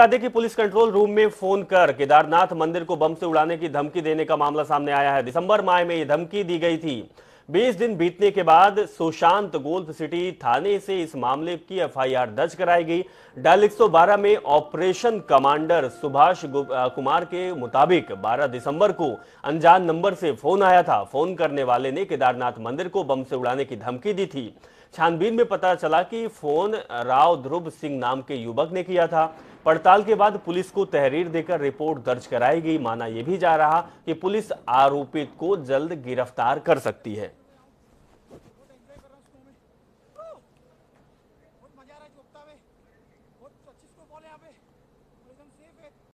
बता दें कि पुलिस कंट्रोल रूम में फोन कर केदारनाथ मंदिर को बम से उड़ाने की धमकी देने का मामला सामने आया है दिसंबर माह में यह धमकी दी गई थी 20 दिन बीतने के बाद सुशांत गोल्फ सिटी थाने से इस मामले की एफआईआर दर्ज कराई गई डायल 112 में ऑपरेशन कमांडर सुभाष कुमार के मुताबिक 12 दिसंबर को अनजान नंबर से फोन आया था फोन करने वाले ने केदारनाथ मंदिर को बम से उड़ाने की धमकी दी थी छानबीन में पता चला कि फोन राव ध्रुव सिंह नाम के युवक ने किया था पड़ताल के बाद पुलिस को तहरीर देकर रिपोर्ट दर्ज कराई गई माना यह भी जा रहा कि पुलिस आरोपित को जल्द गिरफ्तार कर सकती है